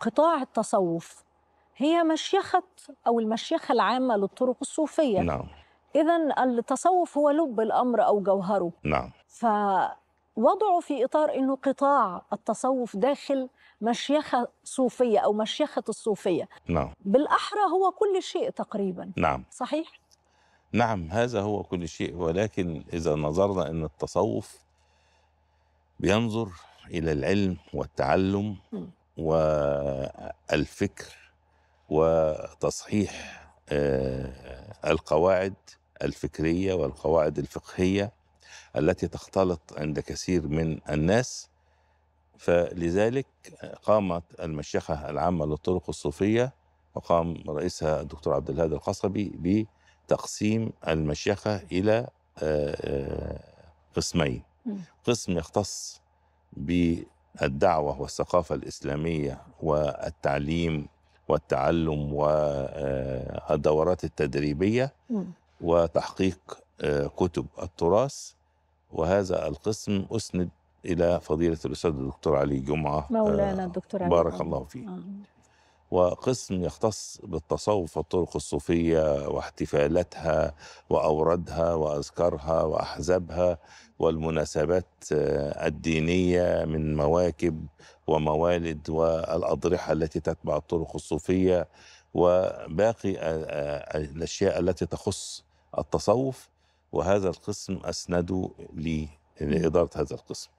قطاع التصوف هي مشيخة أو المشيخة العامة للطرق الصوفية نعم إذا التصوف هو لب الأمر أو جوهره نعم فوضعه في إطار أنه قطاع التصوف داخل مشيخة صوفية أو مشيخة الصوفية نعم بالأحرى هو كل شيء تقريبا نعم صحيح؟ نعم هذا هو كل شيء ولكن إذا نظرنا أن التصوف بينظر إلى العلم والتعلم م. والفكر وتصحيح آه، القواعد الفكريه والقواعد الفقهيه التي تختلط عند كثير من الناس فلذلك قامت المشيخه العامه للطرق الصوفيه وقام رئيسها الدكتور عبد الهادي القصبي بتقسيم المشيخه الى آه، آه، قسمين قسم يختص ب الدعوة والثقافة الإسلامية والتعليم والتعلم والدورات التدريبية وتحقيق آه، كتب التراث وهذا القسم أسند إلى فضيلة الأستاذ الدكتور علي جمعة آه، مولانا الدكتور علي بارك الله فيه وقسم يختص بالتصوف والطرق الصوفية واحتفالاتها وأوردها وأذكارها وأحزابها والمناسبات آه، الدينية من مواكب وموالد والأضرحة التي تتبع الطرق الصوفية وباقي آه، آه، الأشياء التي تخص التصوف وهذا القسم أسنده لإدارة هذا القسم